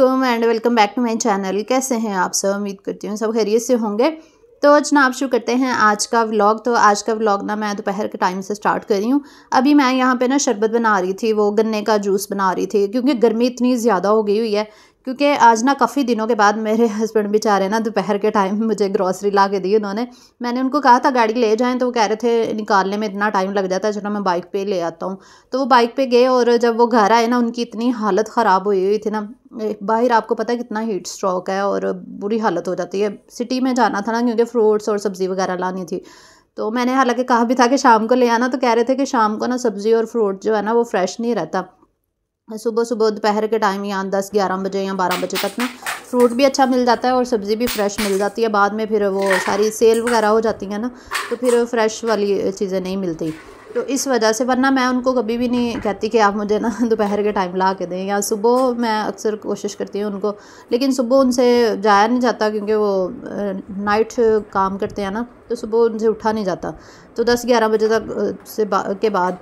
अलैक्म and welcome back to my channel कैसे हैं आप सब उम्मीद करती हूँ सब खैरियत से होंगे तो आप शुरू करते हैं आज का व्लॉग तो आज का व्लॉग ना मैं दोपहर के टाइम से स्टार्ट कर रही हूँ अभी मैं यहाँ पे ना शरबत बना रही थी वो गन्ने का जूस बना रही थी क्योंकि गर्मी इतनी ज़्यादा हो गई हुई है क्योंकि आज ना काफ़ी दिनों के बाद मेरे हस्बैंड भी चाह रहे हैं ना दोपहर के टाइम मुझे ग्रॉसरी ला के दी उन्होंने मैंने उनको कहा था गाड़ी ले जाएं तो वो कह रहे थे निकालने में इतना टाइम लग जाता है चलो मैं बाइक पे ले आता हूँ तो वो बाइक पे गए और जब वो घर आए ना उनकी इतनी हालत ख़राब हुई हुई थी ना बाहर आपको पता है कितना हीट स्ट्रोक है और बुरी हालत हो जाती है सिटी में जाना था ना क्योंकि फ्रूट्स और सब्ज़ी वगैरह लानी थी तो मैंने हालाँकि कहा भी था कि शाम को ले आना तो कह रहे थे कि शाम को ना सब्ज़ी और फ्रूट जो है ना वो फ्रेश नहीं रहता सुबह सुबह दोपहर के टाइम या दस ग्यारह बजे या बारह बजे तक ना फ्रूट भी अच्छा मिल जाता है और सब्ज़ी भी फ्रेश मिल जाती है बाद में फिर वो सारी सेल वगैरह हो जाती है ना तो फिर फ्रेश वाली चीज़ें नहीं मिलती तो इस वजह से वरना मैं उनको कभी भी नहीं कहती कि आप मुझे ना दोपहर के टाइम ला के दें या सुबह मैं अक्सर कोशिश करती हूँ उनको लेकिन सुबह उनसे जाया नहीं जाता क्योंकि वो नाइट काम करते हैं ना तो सुबह उनसे उठा नहीं जाता तो दस ग्यारह बजे तक से बा, के बाद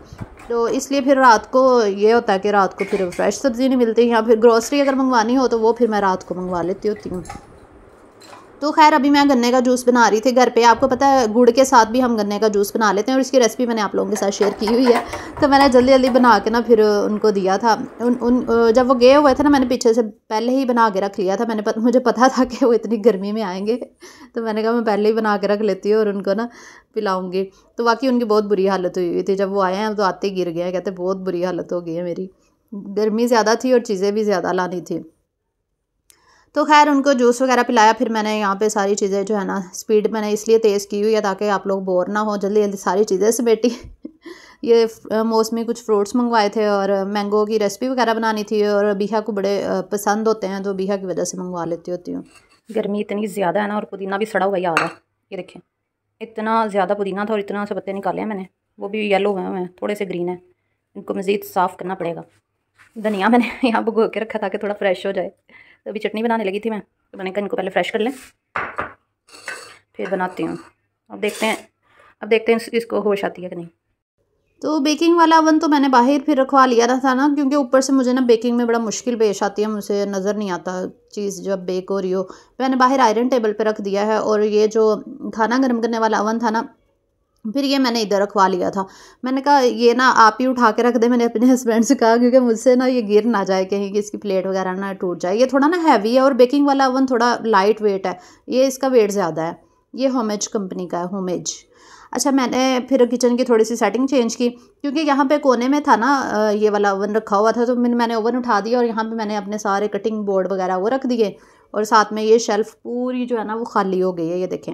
तो इसलिए फिर रात को ये होता है कि रात को फिर फ्रेश सब्ज़ी नहीं मिलती या फिर ग्रॉसरी अगर मंगवानी हो तो वो फिर मैं रात को मंगवा लेती होती हूँ तो खैर अभी मैं गन्ने का जूस बना रही थी घर पे आपको पता है गुड़ के साथ भी हम गन्ने का जूस बना लेते हैं और इसकी रेसिपी मैंने आप लोगों के साथ शेयर की हुई है तो मैंने जल्दी जल्दी बना के ना फिर उनको दिया था उन उन जब वो गए हुए थे ना मैंने पीछे से पहले ही बना के रख लिया था मैंने पत, मुझे पता था कि वो इतनी गर्मी में आएँगे तो मैंने कहा मैं पहले ही बना के रख लेती हूँ और उनको ना पिलाऊँगी तो बाकी उनकी बहुत बुरी हालत हुई हुई थी जब वो आए हैं तो आते गिर गए कहते बहुत बुरी हालत हो गई है मेरी गर्मी ज़्यादा थी और चीज़ें भी ज़्यादा लानी थी तो खैर उनको जूस वगैरह पिलाया फिर मैंने यहाँ पे सारी चीज़ें जो है ना स्पीड मैंने इसलिए तेज़ की हुई है ताकि आप लोग बोर ना हो जल्दी जल्दी सारी चीज़ें से बेटी ये मौसमी कुछ फ्रूट्स मंगवाए थे और मैंगो की रेसिपी वगैरह बनानी थी और बीहा को बड़े पसंद होते हैं तो बीहा की वजह से मंगवा लेती होती हूँ गर्मी इतनी ज़्यादा है ना और पुदीना भी सड़ा हुआ ही आ रहा है ये देखें इतना ज़्यादा पुदीना था और इतना से पत्ते निकाले हैं मैंने वो भी येलो हुए हैं थोड़े से ग्रीन है इनको मज़ीद साफ़ करना पड़ेगा धनिया मैंने यहाँ भगो के रखा था कि थोड़ा फ्रेश हो जाए तो अभी चटनी बनाने लगी थी मैं तो मैंने कहा इनको पहले फ्रेश कर लें फिर बनाती हूँ अब देखते हैं अब देखते हैं इसको होश आती है कि नहीं तो बेकिंग वाला ओवन तो मैंने बाहर फिर रखवा लिया था ना क्योंकि ऊपर से मुझे ना बेकिंग में बड़ा मुश्किल पेश आती है मुझे नज़र नहीं आता चीज़ जब बेक हो रही हो मैंने बाहर आयरन टेबल पे रख दिया है और ये जो खाना गर्म करने वाला ओवन था ना फिर ये मैंने इधर रखवा लिया था मैंने कहा ये ना आप ही उठा के रख दे मैंने अपने हस्बैंड से कहा क्योंकि मुझसे ना ये गिर ना जाए कहीं कि इसकी प्लेट वगैरह ना टूट जाए ये थोड़ा ना हैवी है और बेकिंग वाला ओवन थोड़ा लाइट वेट है ये इसका वेट ज़्यादा है ये होमेज कंपनी का है होमेज अच्छा मैंने फिर किचन की थोड़ी सी सेटिंग चेंज की क्योंकि यहाँ पे कोने में था ना ये वाला ओवन रखा हुआ था तो मैंने ओवन उठा दिया और यहाँ पे मैंने अपने सारे कटिंग बोर्ड वगैरह वो रख दिए और साथ में ये शेल्फ़ पूरी जो है ना वो खाली हो गई है ये देखें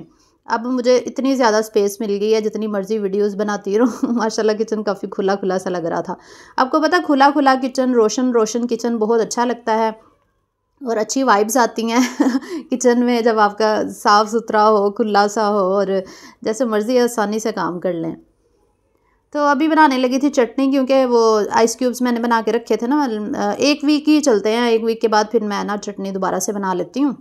अब मुझे इतनी ज़्यादा स्पेस मिल गई है जितनी मर्ज़ी वीडियोस बनाती रहूँ माशाल्लाह किचन काफ़ी खुला खुला सा लग रहा था आपको पता खुला खुला किचन रोशन रोशन किचन बहुत अच्छा लगता है और अच्छी वाइब्स आती हैं किचन में जब आपका साफ़ सुथरा हो खुला सा हो और जैसे मर्ज़ी आसानी से काम कर लें तो अभी बनाने लगी थी चटनी क्योंकि वो आइस क्यूब्स मैंने बना के रखे थे ना एक वीक ही चलते हैं एक वीक के बाद फिर मैं ना चटनी दोबारा से बना लेती हूँ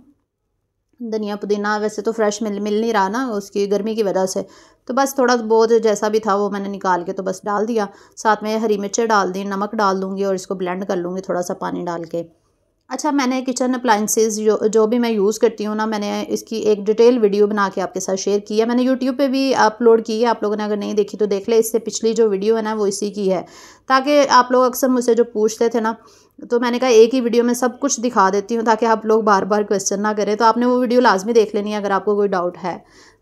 धनिया पुदीना वैसे तो फ्रेश मिल मिल नहीं रहा ना उसकी गर्मी की वजह से तो बस थोड़ा बहुत जैसा भी था वो मैंने निकाल के तो बस डाल दिया साथ में हरी मिर्चें डाल दी नमक डाल दूँगी और इसको ब्लेंड कर लूँगी थोड़ा सा पानी डाल के अच्छा मैंने किचन अप्लाइंसेज जो जो भी मैं यूज़ करती हूँ ना मैंने इसकी एक डिटेल वीडियो बना के आपके साथ शेयर की है मैंने यूट्यूब पे भी अपलोड की है आप लोगों ने अगर नहीं देखी तो देख ले इससे पिछली जो वीडियो है ना वो इसी की है ताकि आप लोग अक्सर मुझसे जो पूछते थे ना तो मैंने कहा एक ही वीडियो में सब कुछ दिखा देती हूँ ताकि आप लोग बार बार क्वेश्चन ना करें तो आपने वो वीडियो लाजमी देख लेनी है अगर आपको कोई डाउट है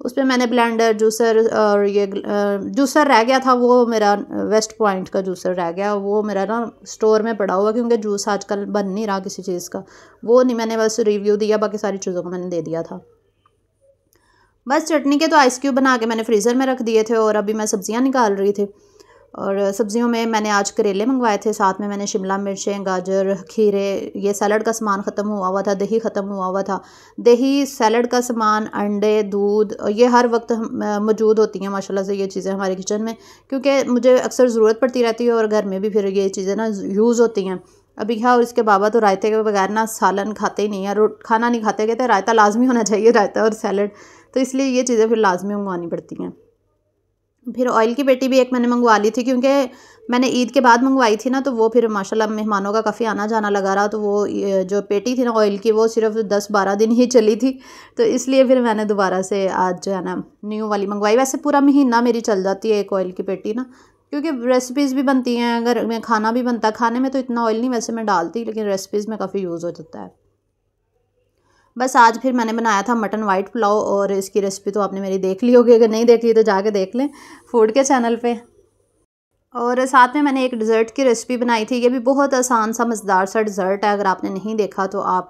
उस पर मैंने ब्लेंडर जूसर और ये जूसर रह गया था वो मेरा वेस्ट पॉइंट का जूसर रह गया वो मेरा ना स्टोर में पड़ा हुआ क्योंकि जूस आजकल बन नहीं रहा किसी चीज़ का वो नहीं मैंने बस रिव्यू दिया बाकी सारी चीज़ों को मैंने दे दिया था बस चटनी के तो आइस क्यूब बना के मैंने फ्रीज़र में रख दिए थे और अभी मैं सब्ज़ियाँ निकाल रही थी और सब्ज़ियों में मैंने आज करेले मंगवाए थे साथ में मैंने शिमला मिर्चें गाजर खीरे ये सैलड का सामान ख़त्म हुआ हुआ था दही ख़त्म हुआ हुआ था दही सैलड का सामान अंडे दूध ये हर वक्त मौजूद होती हैं माशाल्लाह से ये चीज़ें हमारे किचन में क्योंकि मुझे अक्सर ज़रूरत पड़ती रहती है और घर में भी फिर ये चीज़ें ना यूज़ होती हैं अभी क्या और इसके बाबा तो रायते के बगैर ना सालन खाते ही नहीं है खाना नहीं खाते कहते रायता लाजमी होना चाहिए रायता और सैलड तो इसलिए ये चीज़ें फिर लाजमी मंगवानी पड़ती हैं फिर ऑयल की पेटी भी एक मैंने मंगवा ली थी क्योंकि मैंने ईद के बाद मंगवाई थी ना तो वो फिर माशाल्लाह मेहमानों का काफ़ी आना जाना लगा रहा तो वो जो पेटी थी ना ऑयल की वो सिर्फ दस बारह दिन ही चली थी तो इसलिए फिर मैंने दोबारा से आज जो है ना न्यू वाली मंगवाई वैसे पूरा महीना मेरी चल जाती है एक ऑयल की पेटी ना क्योंकि रेसिपीज़ भी बनती हैं अगर मैं खाना भी बनता खाने में तो इतना ऑयल नहीं वैसे मैं डालती लेकिन रेसिपीज़ में काफ़ी यूज़ हो जाता है बस आज फिर मैंने बनाया था मटन वाइट पुलाव और इसकी रेसिपी तो आपने मेरी देख ली होगी अगर नहीं देख ली तो जाके देख लें फूड के चैनल पे और साथ में मैंने एक डिज़र्ट की रेसिपी बनाई थी ये भी बहुत आसान सा मज़ेदार सा डिज़र्ट है अगर आपने नहीं देखा तो आप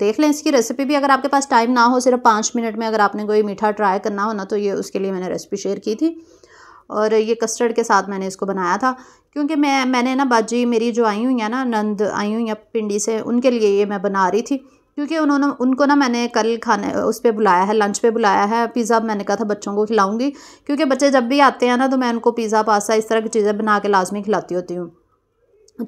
देख लें इसकी रेसिपी भी अगर आपके पास टाइम ना हो सिर्फ पाँच मिनट में अगर आपने कोई मीठा ट्राई करना हो ना तो ये उसके लिए मैंने रेसिपी शेयर की थी और ये कस्टर्ड के साथ मैंने इसको बनाया था क्योंकि मैं मैंने ना बाजी मेरी जो आई हुई हैं ना नंद आई हुई हैं पिंडी से उनके लिए ये मैं बना रही थी क्योंकि उन्होंने उनको ना मैंने कल खाने उस पर बुलाया है लंच पे बुलाया है पिज़्ज़ा मैंने कहा था बच्चों को खिलाऊंगी क्योंकि बच्चे जब भी आते हैं ना तो मैं उनको पिज़्ज़ा पास्ता इस तरह की चीज़ें बना के लाजमी खिलाती होती हूँ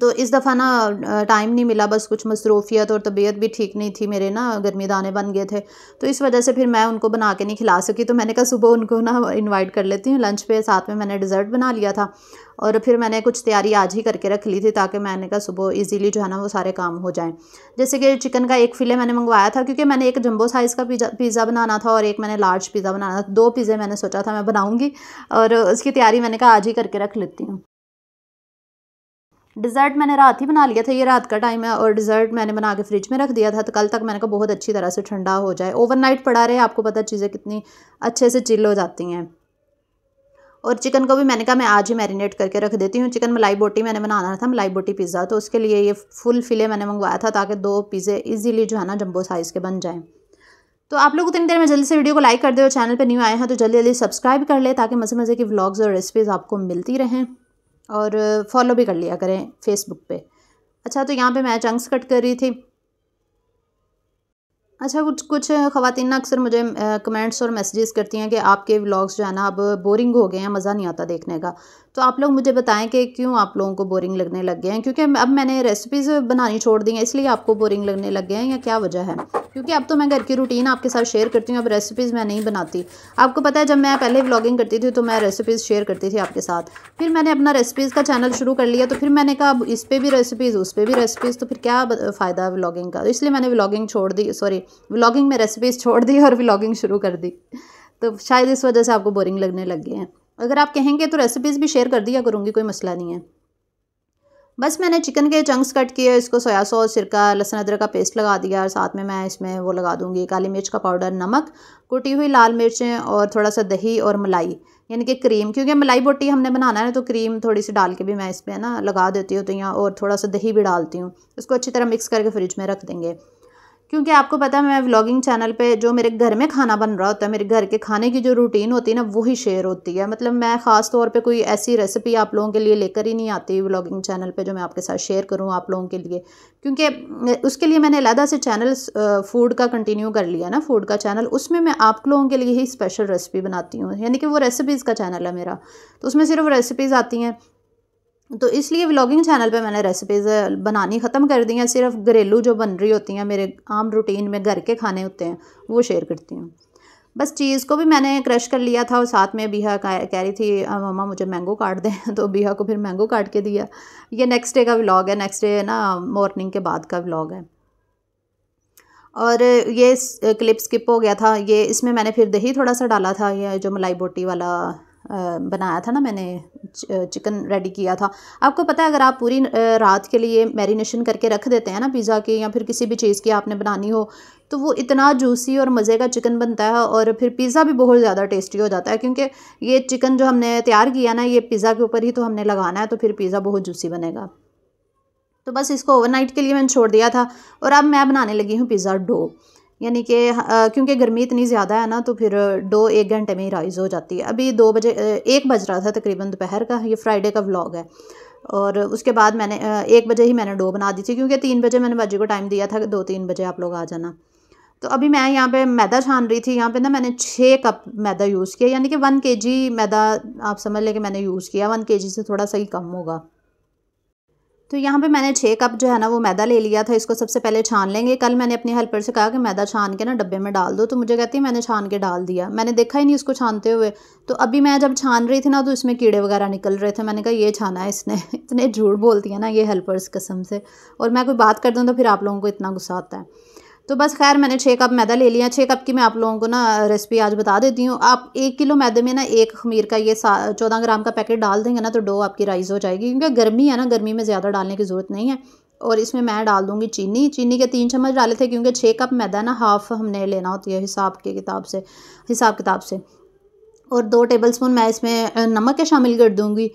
तो इस दफ़ा ना टाइम नहीं मिला बस कुछ मसरूफियत और तबीयत भी ठीक नहीं थी मेरे ना गर्मी दाने बन गए थे तो इस वजह से फिर मैं उनको बना के नहीं खिला सकी तो मैंने कहा सुबह उनको ना इनवाइट कर लेती हूँ लंच पे साथ में मैंने डिज़र्ट बना लिया था और फिर मैंने कुछ तैयारी आज ही करके रख ली थी ताकि मैंने कहा सुबह इजीली जो है ना वो सारे काम हो जाएँ जैसे कि चिकन का एक फ़िले मैंने मंगवाया था क्योंकि मैंने एक जम्बो साइज़ का पिज़्ज़ा पिज़्ज़ा बनाना था और एक मैंने लार्ज पिज़्ज़ा बनाना था दो पिज़्ज़े मैंने सोचा था मैं बनाऊँगी और उसकी तैयारी मैंने कहा आज ही करके रख लेती हूँ डिज़र्ट मैंने रात ही बना लिया था ये रात का टाइम है और डिज़र्ट मैंने बना के फ्रिज में रख दिया था तो कल तक मैंने कहा बहुत अच्छी तरह से ठंडा हो जाए ओवरनाइट पड़ा रहे आपको पता चीज़ें कितनी अच्छे से चिल हो जाती हैं और चिकन को भी मैंने कहा मैं आज ही मैरिनेट करके रख देती हूँ चिकन मलाई बोटी मैंने बनाना था मलाई बोटी पिज़्ज़ा तो उसके लिए ये फुल फिले मैंने मंगवाया था ताकि दो पिज़्ज़े ईजीली जो है ना जम्बो साइज़ के बन जाएँ तो आप लोग उतनी देर में जल्दी से वीडियो को लाइक कर दे और चैनल पर न्यू आए हैं तो जल्दी जल्दी सब्सक्राइब कर ले ताकि मज़े मज़े की व्लॉग्स और रेसिपीज़ आपको मिलती रहें और फॉलो भी कर लिया करें फेसबुक पे अच्छा तो यहाँ पे मैं चंक्स कट कर रही थी अच्छा कुछ कुछ ख़वान ना अक्सर मुझे कमेंट्स और मैसेजेस करती हैं कि आपके व्लॉग्स जो है ना अब बोरिंग हो गए हैं मज़ा नहीं आता देखने का तो आप लोग मुझे बताएं कि क्यों आप लोगों को बोरिंग लगने लग गए हैं क्योंकि अब मैंने रेसिपीज़ बनानी छोड़ दी हैं इसलिए आपको बोरिंग लगने लग गए हैं या क्या वजह है क्योंकि अब तो मैं घर की रूटीन आपके साथ शेयर करती हूँ अब रेसिपीज़ मैं नहीं बनाती आपको पता है जब मैं पहले व्लॉगिंग करती थी तो मैं रेसिपीज़ शेयर करती थी आपके साथ फिर मैंने अपना रेसिपीज़ का चैनल शुरू कर लिया तो फिर मैंने कहा अब इस पर भी रेसिपीज़ उस पर भी रेसिपीज़ तो फिर क्या फ़ायदा व्लॉगिंग का तो इसलिए मैंने व्लॉगिंग छोड़ दी सॉरी व्लॉगिंग में रेसिपीज़ छोड़ दी और व्लॉगिंग शुरू कर दी तो शायद इस वजह से आपको बोरिंग लगने लग गए हैं अगर आप कहेंगे तो रेसिपीज़ भी शेयर कर दिया करूँगी कोई मसला नहीं है बस मैंने चिकन के चंक्स कट किए इसको सोया सॉस सिरका लहसन अदरक का पेस्ट लगा दिया और साथ में मैं इसमें वो लगा दूंगी काली मिर्च का पाउडर नमक कुटी हुई लाल मिर्चें और थोड़ा सा दही और मलाई यानी कि क्रीम क्योंकि मलाई बोटी हमने बनाना है तो क्रीम थोड़ी सी डाल के भी मैं इसमें ना लगा देती हूँ तो यहाँ और थोड़ा सा दही भी डालती हूँ इसको अच्छी तरह मिक्स करके फ्रिज में रख देंगे क्योंकि आपको पता है मैं व्लॉगिंग चैनल पे जो मेरे घर में खाना बन रहा होता है मेरे घर के खाने की जो रूटीन होती है ना वही शेयर होती है मतलब मैं ख़ास तौर पे कोई ऐसी रेसिपी आप लोगों के लिए लेकर ही नहीं आती व्लॉगिंग चैनल पे जो मैं आपके साथ शेयर करूँ आप लोगों के लिए क्योंकि उसके लिए मैंने अलहदा से चैनल फूड का कंटिन्यू कर लिया ना फूड का चैनल उसमें मैं आप लोगों के लिए ही स्पेशल रेसिपी बनाती हूँ यानी कि वो रेसिपीज़ का चैनल है मेरा तो उसमें सिर्फ रेसिपीज़ आती हैं तो इसलिए व्लॉगिंग चैनल पे मैंने रेसिपीज़ बनानी ख़त्म कर दी हैं सिर्फ घरेलू जो बन रही होती हैं मेरे आम रूटीन में घर के खाने होते हैं वो शेयर करती हूँ बस चीज़ को भी मैंने क्रश कर लिया था और साथ में बीहा कह रही थी मम्मा मुझे मैंगो काट दें तो बीहा को फिर मैंगो काट के दिया ये नेक्स्ट डे का व्लॉग है नेक्स्ट डे ना मॉर्निंग के बाद का व्लॉग है और ये क्लिप स्किप हो गया था ये इसमें मैंने फिर दही थोड़ा सा डाला था ये जो मलाई बोटी वाला बनाया था ना मैंने चिकन रेडी किया था आपको पता है अगर आप पूरी रात के लिए मैरिनेशन करके रख देते हैं ना पिज़्ज़ा के या फिर किसी भी चीज़ की आपने बनानी हो तो वो इतना जूसी और मज़े का चिकन बनता है और फिर पिज़्ज़ा भी बहुत ज़्यादा टेस्टी हो जाता है क्योंकि ये चिकन जो हमने तैयार किया ना ये पिज़्ज़ा के ऊपर ही तो हमने लगाना है तो फिर पिज़्ज़ा बहुत जूसी बनेगा तो बस इसको ओवरनाइट के लिए मैंने छोड़ दिया था और अब मैं बनाने लगी हूँ पिज़्ज़ा डो यानी कि क्योंकि गर्मी इतनी ज़्यादा है ना तो फिर डो एक घंटे में ही राइज़ हो जाती है अभी दो बजे एक बज रहा था तकरीबन दोपहर का ये फ्राइडे का व्लॉग है और उसके बाद मैंने एक बजे ही मैंने डो बना दी थी क्योंकि तीन बजे मैंने बाजी को टाइम दिया था दो तीन बजे आप लोग आ जाना तो अभी मैं यहाँ पे मैदा छान रही थी यहाँ पे ना मैंने छः कप मैदा यूज़ किया यानी कि वन के जी मैदा आप समझ लें कि मैंने यूज़ किया वन के जी से थोड़ा सा ही कम होगा तो यहाँ पे मैंने छः कप जो है ना वो मैदा ले लिया था इसको सबसे पहले छान लेंगे कल मैंने अपने हेल्पर से कहा कि मैदा छान के ना डब्बे में डाल दो तो मुझे कहती है मैंने छान के डाल दिया मैंने देखा ही नहीं इसको छानते हुए तो अभी मैं जब छान रही थी ना तो इसमें कीड़े वगैरह निकल रहे थे मैंने कहा ये छाना है इसने इतने झूठ बोलती है ना ये हेल्पर्स कसम से और मैं कोई बात कर दूँ तो फिर आप लोगों को इतना गुस्सा आता है तो बस खैर मैंने छः कप मैदा ले लिया छः कप की मैं आप लोगों को ना रेसिपी आज बता देती हूँ आप एक किलो मैदे में ना एक खमीर का ये चौदह ग्राम का पैकेट डाल देंगे ना तो डो आपकी राइस हो जाएगी क्योंकि गर्मी है ना गर्मी में ज़्यादा डालने की ज़रूरत नहीं है और इसमें मैं डाल दूँगी चीनी चीनी के तीन चम्मच डाले थे क्योंकि छः कप मैदा ना हाफ हमने लेना होती है हिसाब के किताब से हिसाब किताब से और दो टेबल स्पून मैं इसमें नमक के शामिल कर दूँगी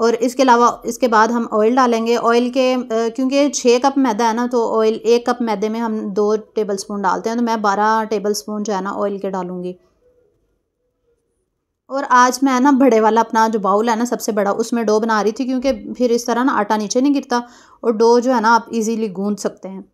और इसके अलावा इसके बाद हम ऑयल डालेंगे ऑयल के क्योंकि छः कप मैदा है ना तो ऑयल एक कप मैदे में हम दो टेबल स्पून डालते हैं तो मैं बारह टेबल स्पून जो है ना ऑयल के डालूँगी और आज मैं ना बड़े वाला अपना जो बाउल है ना सबसे बड़ा उसमें डो बना रही थी क्योंकि फिर इस तरह ना आटा नीचे नहीं गिरता और डो जो है ना आप इजीली गूंद सकते हैं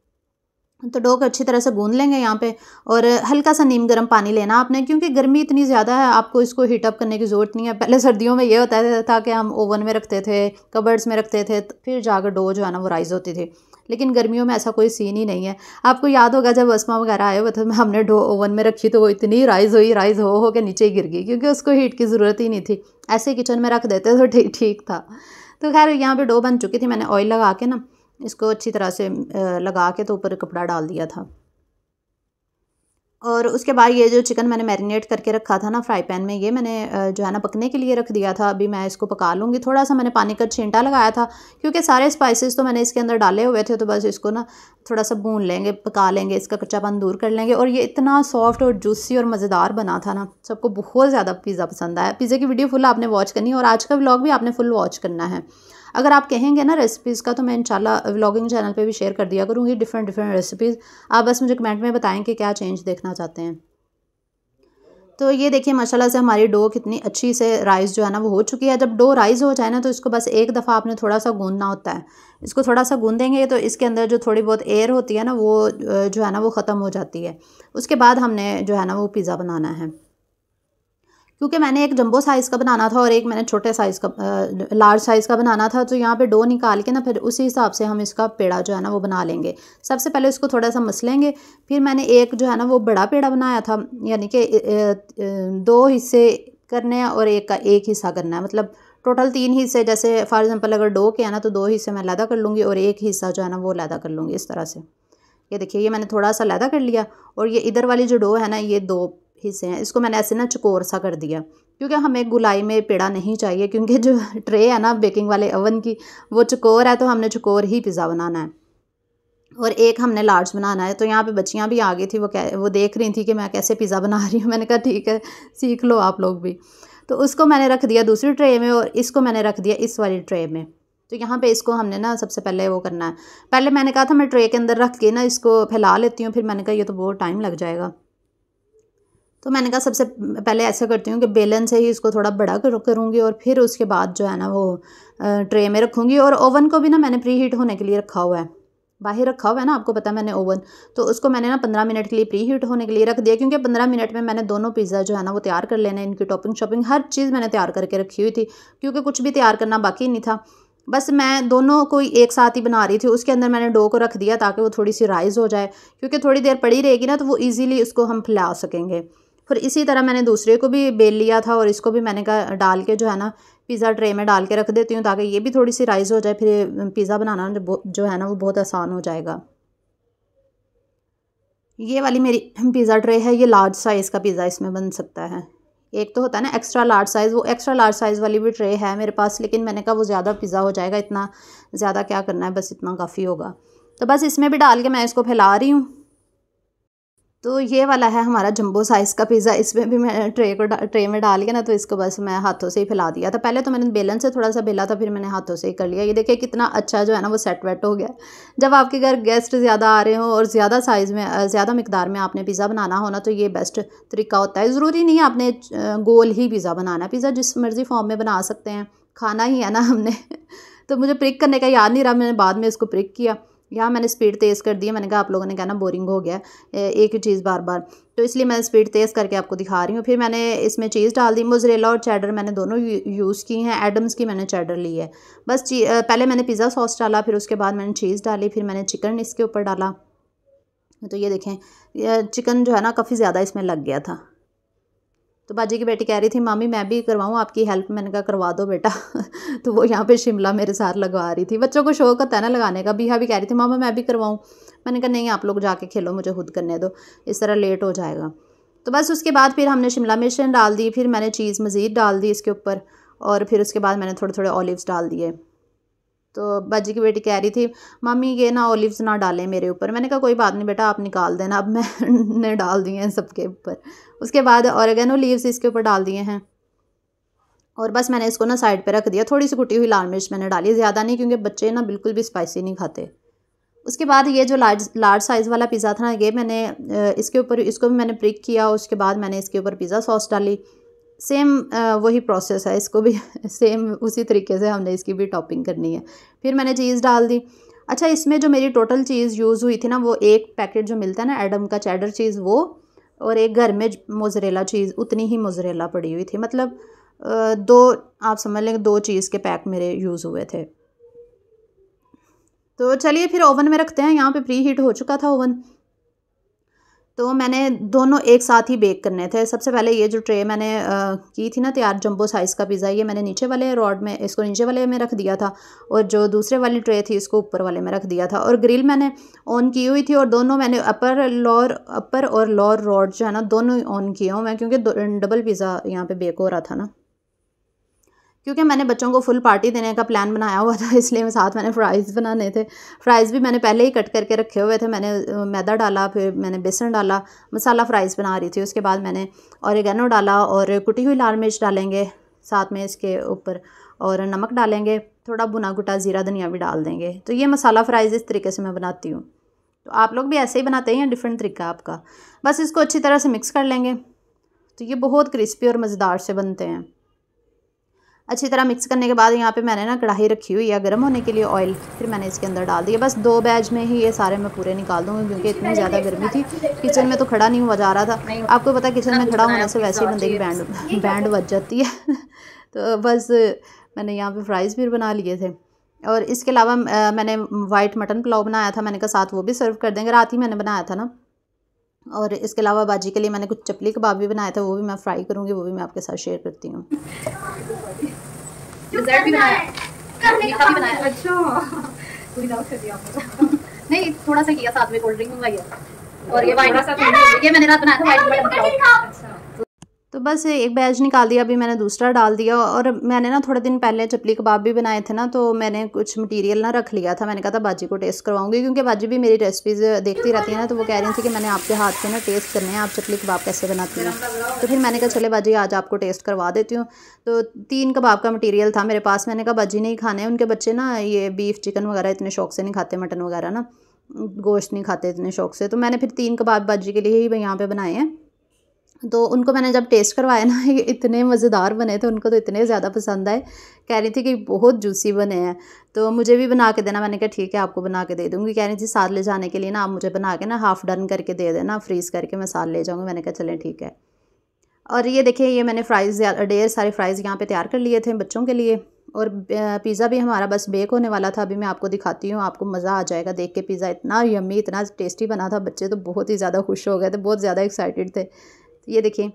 तो डो को अच्छी तरह से गूंद लेंगे यहाँ पे और हल्का सा नीम गर्म पानी लेना आपने क्योंकि गर्मी इतनी ज़्यादा है आपको इसको हीटअप करने की ज़रूरत नहीं है पहले सर्दियों में ये होता था कि हम ओवन में रखते थे कबर्ड्स में रखते थे तो फिर जाकर डो जो है ना वो राइज़ होती थी लेकिन गर्मियों में ऐसा कोई सीन ही नहीं है आपको याद होगा जब वस्मा वगैरह आए हुए थे हमने डो ओवन में रखी तो वो इतनी राइज़ हुई राइज़ हो हो के नीचे ही गिर गई क्योंकि उसको हीट की ज़रूरत ही नहीं थी ऐसे किचन में रख देते तो ठीक ठीक था तो खैर यहाँ पर डो बन चुकी थी मैंने ऑयल लगा के ना इसको अच्छी तरह से लगा के तो ऊपर कपड़ा डाल दिया था और उसके बाद ये जो चिकन मैंने मैरिनेट करके रखा था ना फ्राई पैन में ये मैंने जो है ना पकने के लिए रख दिया था अभी मैं इसको पका लूँगी थोड़ा सा मैंने पानी का छींटा लगाया था क्योंकि सारे स्पाइसेस तो मैंने इसके अंदर डाले हुए थे तो बस इसको ना थोड़ा सा भून लेंगे पका लेंगे इसका कच्चापन दूर कर लेंगे और ये इतना सॉफ्ट और जूसी और मज़ेदार बना था ना सबको बहुत ज़्यादा पिज़्ज़ा पसंद आया पिज़्ज़े की वीडियो फुल आपने वॉच करनी और आज का ब्लॉग भी आपने फुल वॉच करना है अगर आप कहेंगे ना रेसिपीज़ का तो मैं इंशाल्लाह व्लॉगिंग चैनल पे भी शेयर कर दिया करूँगी डिफरेंट डिफरेंट रेसिपीज़ आप बस मुझे कमेंट में बताएं कि क्या चेंज देखना चाहते हैं तो ये देखिए माशाल्लाह से हमारी डो कितनी अच्छी से राइस जो है ना वो हो चुकी है जब डो राइस हो जाए ना तो इसको बस एक दफ़ा आपने थोड़ा सा गूंदना होता है इसको थोड़ा सा गूंदेंगे तो इसके अंदर जो थोड़ी बहुत एयर होती है ना वो जो है ना वो ख़त्म हो जाती है उसके बाद हमने जो है ना वो पिज़्ज़ा बनाना है क्योंकि मैंने एक जंबो साइज़ का बनाना था और एक मैंने छोटे साइज़ का लार्ज साइज़ का बनाना था तो यहाँ पे डो निकाल के ना फिर उसी हिसाब से हम इसका पेड़ा जो है ना वो बना लेंगे सबसे पहले इसको थोड़ा सा मस लेंगे फिर मैंने एक जो है ना वो बड़ा पेड़ा बनाया था यानी कि दो हिस्से करने हैं और एक का एक हिस्सा करना है मतलब टोटल तीन हिस्से जैसे फॉर एग्ज़ाम्पल अगर डो के हैं ना तो दो हिस्से मैं लैदा कर लूँगी और एक हिस्सा जो है ना वो लैदा कर लूँगी इस तरह से ये देखिए ये मैंने थोड़ा सा लैदा कर लिया और ये इधर वाली जो डो है ना ये दो हिस्से हैं इसको मैंने ऐसे ना चकोर सा कर दिया क्योंकि हमें गुलाई में पेड़ा नहीं चाहिए क्योंकि जो ट्रे है ना बेकिंग वाले ओवन की वो चकोर है तो हमने चकोर ही पिज़्ज़ा बनाना है और एक हमने लार्ज बनाना है तो यहाँ पे बच्चियाँ भी आ गई थी वो कह वो देख रही थी कि मैं कैसे पिज़्ज़ा बना रही हूँ मैंने कहा ठीक है सीख लो आप लोग भी तो उसको मैंने रख दिया दूसरी ट्रे में और इसको मैंने रख दिया इस वाली ट्रे में तो यहाँ पे इसको हमने ना सबसे पहले वो करना है पहले मैंने कहा था मैं ट्रे के अंदर रख के ना इसको फैला लेती हूँ फिर मैंने कहा ये तो बहुत टाइम लग जाएगा तो मैंने कहा सबसे पहले ऐसा करती हूँ कि बेलन से ही इसको थोड़ा बड़ा करूँगी और फिर उसके बाद जो है ना वो ट्रे में रखूँगी और ओवन को भी ना मैंने प्री हीट होने के लिए रखा हुआ है बाहर रखा हुआ है ना आपको पता है मैंने ओवन तो उसको मैंने ना पंद्रह मिनट के लिए प्री हीट होने के लिए रख दिया क्योंकि पंद्रह मिनट में मैंने दोनों पिज़्ज़ा जो है ना वो तैयार कर लेने इनकी टॉपिंग शॉपिंग हर चीज़ मैंने तैयार करके रखी हुई थी क्योंकि कुछ भी तैयार करना बाकी नहीं था बस मैं दोनों को एक साथ ही बना रही थी उसके अंदर मैंने डो को रख दिया ताकि वो थोड़ी सी राइज़ हो जाए क्योंकि थोड़ी देर पड़ी रहेगी ना तो वो ईज़िली उसको हम फैला सकेंगे फिर इसी तरह मैंने दूसरे को भी बेल लिया था और इसको भी मैंने कहा डाल के जो है ना पिज़्ज़ा ट्रे में डाल के रख देती हूँ ताकि ये भी थोड़ी सी राइस हो जाए फिर पिज़्ज़ा बनाना जो है ना वो बहुत आसान हो जाएगा ये वाली मेरी पिज़्ज़ा ट्रे है ये लार्ज साइज़ का पिज़्ज़ा इसमें बन सकता है एक तो होता है ना एक्स्ट्रा लार्ज साइज़ वो एक्स्ट्रा लार्ज साइज़ वाली भी ट्रे है मेरे पास लेकिन मैंने कहा वो ज़्यादा पिज़्ज़ा हो जाएगा इतना ज़्यादा क्या करना है बस इतना काफ़ी होगा तो बस इसमें भी डाल के मैं इसको फैला रही हूँ तो ये वाला है हमारा जंबो साइज़ का पिज़्ज़ा इसमें भी मैं ट्रे को ट्रे में डाल के ना तो इसको बस मैं हाथों से ही फैला दिया था पहले तो मैंने बेलन से थोड़ा सा बेला था फिर मैंने हाथों से ही कर लिया ये देखिए कितना अच्छा जो है ना वो सेट वेट हो गया जब आपके घर गेस्ट ज़्यादा आ रहे हो और ज़्यादा साइज़ में ज़्यादा मकदार में आपने पिज़्ज़ा बनाना होना तो ये बेस्ट तरीका होता है ज़रूरी नहीं आपने गोल ही पिज़्ज़ा बनाना पिज़्ज़ा जिस मर्ज़ी फॉर्म में बना सकते हैं खाना ही है ना हमने तो मुझे प्रिक करने का याद नहीं रहा मैंने बाद में इसको प्रिक किया यहाँ मैंने स्पीड तेज़ कर दी है मैंने कहा आप लोगों ने कहना बोरिंग हो गया एक ही चीज़ बार बार तो इसलिए मैं स्पीड तेज़ करके आपको दिखा रही हूँ फिर मैंने इसमें चीज़ डाल दी मोजरेला और चैडर मैंने दोनों यूज़ की हैं एडम्स की मैंने चैडर ली है बस पहले मैंने पिज़्ज़ा सॉस डाला फिर उसके बाद मैंने चीज़ डाली फिर मैंने चिकन इसके ऊपर डाला तो ये देखें चिकन जो है ना काफ़ी ज़्यादा इसमें लग गया था तो बाजी की बेटी कह रही थी मामी मैं भी करवाऊँ आपकी हेल्प मैंने कहा करवा दो बेटा तो वो यहाँ पे शिमला मेरे साथ लगवा रही थी बच्चों को शौक होता है ना लगाने का बीहा भी कह रही थी मामा मैं भी करवाऊँ मैंने कहा नहीं आप लोग जाके खेलो मुझे खुद करने दो इस तरह लेट हो जाएगा तो बस उसके बाद फिर हमने शिमला मिर्चन डाल दी फिर मैंने चीज़ मज़ीद डाल दी इसके ऊपर और फिर उसके बाद मैंने थोड़े थोड़े ऑलिव्स डाल दिए तो बाजी की बेटी कह रही थी मम्मी ये ना ओलिव्स ना डालें मेरे ऊपर मैंने कहा कोई बात नहीं बेटा आप निकाल देना अब मैंने डाल दिए हैं सबके ऊपर उसके बाद अगैन लीव्स इसके ऊपर डाल दिए हैं और बस मैंने इसको ना साइड पे रख दिया थोड़ी सी कुटी हुई लाल मिर्च मैंने डाली ज़्यादा नहीं क्योंकि बच्चे ना बिल्कुल भी स्पाइसी नहीं खाते उसके बाद ये जो लार्ज लार्ज साइज़ वाला पिज़्ज़ा था ना ये मैंने इसके ऊपर इसको भी मैंने प्रिक किया उसके बाद मैंने इसके ऊपर पिज़्ज़ा सॉस डाली सेम uh, वही प्रोसेस है इसको भी सेम उसी तरीके से हमने इसकी भी टॉपिंग करनी है फिर मैंने चीज़ डाल दी अच्छा इसमें जो मेरी टोटल चीज़ यूज़ हुई थी ना वो एक पैकेट जो मिलता है ना एडम का चैडर चीज़ वो और एक घर में मोजरेला चीज़ उतनी ही मोजरेला पड़ी हुई थी मतलब दो आप समझ लेंगे दो चीज़ के पैक मेरे यूज़ हुए थे तो चलिए फिर ओवन में रखते हैं यहाँ पे प्री हीट हो चुका था ओवन तो मैंने दोनों एक साथ ही बेक करने थे सबसे पहले ये जो ट्रे मैंने आ, की थी ना तैयार जंबो साइज़ का पिज़्ज़ा ये मैंने नीचे वाले रॉड में इसको नीचे वाले में रख दिया था और जो दूसरे वाली ट्रे थी इसको ऊपर वाले में रख दिया था और ग्रिल मैंने ऑन की हुई थी और दोनों मैंने अपर लोअर अपर और लोअर रॉड जो है ना दोनों ऑन किए हूँ मैं क्योंकि डबल पिज़्ज़ा यहाँ पर बेक हो रहा था ना क्योंकि मैंने बच्चों को फुल पार्टी देने का प्लान बनाया हुआ था इसलिए मैं साथ मैंने फ़्राइज़ बनाने थे फ़्राइज़ भी मैंने पहले ही कट करके रखे हुए थे मैंने मैदा डाला फिर मैंने बेसन डाला मसाला फ़्राइज़ बना रही थी उसके बाद मैंने और डाला और कुटी हुई लाल मिर्च डालेंगे साथ में इसके ऊपर और नमक डालेंगे थोड़ा बुना गुटा ज़ीरा धनिया भी डाल देंगे तो ये मसाला फ़्राइज़ इस तरीके से मैं बनाती हूँ तो आप लोग भी ऐसे ही बनाते हैं डिफरेंट तरीका आपका बस इसको अच्छी तरह से मिक्स कर लेंगे तो ये बहुत क्रिस्पी और मज़ेदार से बनते हैं अच्छी तरह मिक्स करने के बाद यहाँ पे मैंने ना कढ़ाई रखी हुई है गर्म होने के लिए ऑयल फिर मैंने इसके अंदर डाल दिया बस दो बैज में ही ये सारे मैं पूरे निकाल दूँगी क्योंकि इतनी ज़्यादा गर्मी थी किचन में तो खड़ा नहीं हुआ जा रहा था आपको पता किचन में खड़ा होने से वैसे ही बंदे की बैंड बैंड बच जाती है तो बस मैंने यहाँ पर फ्राइज़ भी बना लिए थे और इसके अलावा मैंने वाइट मटन पुलाव बनाया था मैंने कहा साथ वो भी सर्व कर देंगे रात ही मैंने बनाया था ना और इसके अलावा बाजी के लिए मैंने कुछ चपली कबाब भी बनाया था वो भी मैं फ्राई करूँगी वो भी मैं आपके साथ शेयर करती हूँ अच्छा। नहीं थोड़ा सा किया साथ में कोल्ड ड्रिंक मंगाई और ये वाइन ये मैंने रात बनाया था वाइन बड़ा अच्छा तो बस एक बैच निकाल दिया अभी मैंने दूसरा डाल दिया और मैंने ना थोड़े दिन पहले चपली कबाब भी बनाए थे ना तो मैंने कुछ मटेरियल ना रख लिया था मैंने कहा था बाजी को टेस्ट करवाऊंगी क्योंकि बाजी भी मेरी रेसिपीज़ देखती रहती है ना तो वो कह रही थी कि मैंने आपके हाथ से ना टेस्ट करने हैं आप चपली कबाब कैसे बनाती हैं तो फिर मैंने कहा चले बाजी आज आपको टेस्ट करवा देती हूँ तो तीन कबाब का मटीरियल था मेरे पास मैंने कहा बाजी नहीं खाने उनके बच्चे ना ये बीफ चिकन वगैरह इतने शौक से नहीं खाते मटन वगैरह ना गोश्त नहीं खाते इतने शौक से तो मैंने फिर तीन कबाब बाजी के लिए ही यहाँ पर बनाए हैं तो उनको मैंने जब टेस्ट करवाया ना इतने मज़ेदार बने थे उनको तो इतने ज़्यादा पसंद आए कह रही थी कि बहुत जूसी बने हैं तो मुझे भी बना के देना मैंने कहा ठीक है आपको बना के दे दूँगी कह रही थी साथ ले जाने के लिए ना आप मुझे बना के ना हाफ़ डन करके दे देना फ्रीज़ करके मैं साथ ले जाऊँगी मैंने कहा चलें ठीक है और ये देखिए ये मैंने फ्राइज़ ढेर सारे फ्राइज़ यहाँ पर तैयार कर लिए थे बच्चों के लिए और पिज़्ज़ा भी हमारा बस बेक होने वाला था अभी मैं आपको दिखाती हूँ आपको मज़ा आ जाएगा देख के पिज़्ज़ा इतना यम्मी इतना टेस्टी बना था बच्चे तो बहुत ही ज़्यादा खुश हो गए थे बहुत ज़्यादा एक्साइटेड थे ये देखिए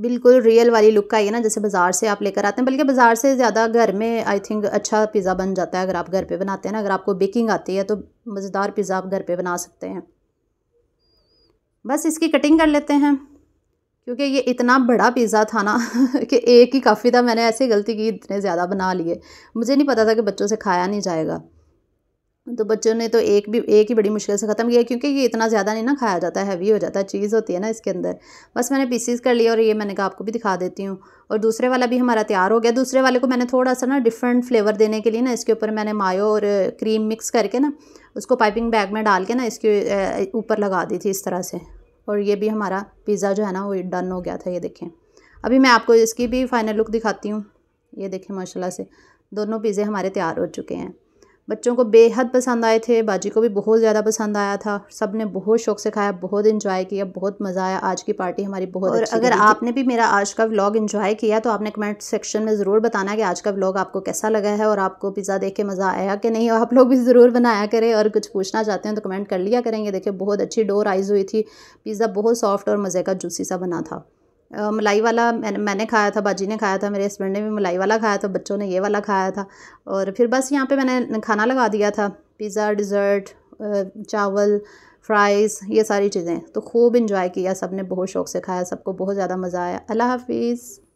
बिल्कुल रियल वाली लुक का ये ना जैसे बाज़ार से आप लेकर आते हैं बल्कि बाज़ार से ज़्यादा घर में आई थिंक अच्छा पिज़्ज़ा बन जाता है अगर आप घर पे बनाते हैं ना अगर आपको बेकिंग आती है तो मज़ेदार पिज़्ज़ा आप घर पे बना सकते हैं बस इसकी कटिंग कर लेते हैं क्योंकि ये इतना बड़ा पिज़्ज़ा था ना कि एक ही काफ़ी था मैंने ऐसी गलती की इतने ज़्यादा बना लिए मुझे नहीं पता था कि बच्चों से खाया नहीं जाएगा तो बच्चों ने तो एक भी एक ही बड़ी मुश्किल से ख़त्म किया क्योंकि ये इतना ज़्यादा नहीं ना खाया जाता हैवी हो जाता है चीज़ होती है ना इसके अंदर बस मैंने पीसीस कर लिया और ये मैंने कहा आपको भी दिखा देती हूँ और दूसरे वाला भी हमारा तैयार हो गया दूसरे वाले को मैंने थोड़ा सा ना डिफरेंट फ्लेवर देने के लिए ना इसके ऊपर मैंने मायो और क्रीम मिक्स करके ना उसको पाइपिंग बैग में डाल के ना इसके ऊपर लगा दी थी इस तरह से और ये भी हमारा पिज़्ज़ा जो है ना वो डन हो गया था ये देखें अभी मैं आपको इसकी भी फाइनल लुक दिखाती हूँ ये देखें माशाला से दोनों पिज़्ज़े हमारे तैयार हो चुके हैं बच्चों को बेहद पसंद आए थे बाजी को भी बहुत ज़्यादा पसंद आया था सब ने बहुत शौक से खाया बहुत इन्जॉय किया बहुत मज़ा आया आज की पार्टी हमारी बहुत और अगर आपने भी मेरा आज का व्लॉग इन्जॉय किया तो आपने कमेंट सेक्शन में ज़रूर बताना कि आज का व्लॉग आपको कैसा लगा है और आपको पिज़्ज़ा देख के मज़ा आया कि नहीं और आप लोग भी ज़रूर बनाया करें और कुछ पूछना चाहते हैं तो कमेंट कर लिया करेंगे देखिए बहुत अच्छी डो आइज़ हुई थी पिज़्ज़ा बहुत सॉफ्ट और मज़े का जूसी सा बना था मलाई वाला मैंने मैंने खाया था बाजी ने खाया था मेरे हस्बैंड ने भी मलाई वाला खाया था बच्चों ने ये वाला खाया था और फिर बस यहाँ पे मैंने खाना लगा दिया था पिज़्ज़ा डिज़र्ट चावल फ्राइज़ ये सारी चीज़ें तो खूब इंजॉय किया सब ने बहुत शौक़ से खाया सबको बहुत ज़्यादा मज़ा आया अल्लाह हाफिज़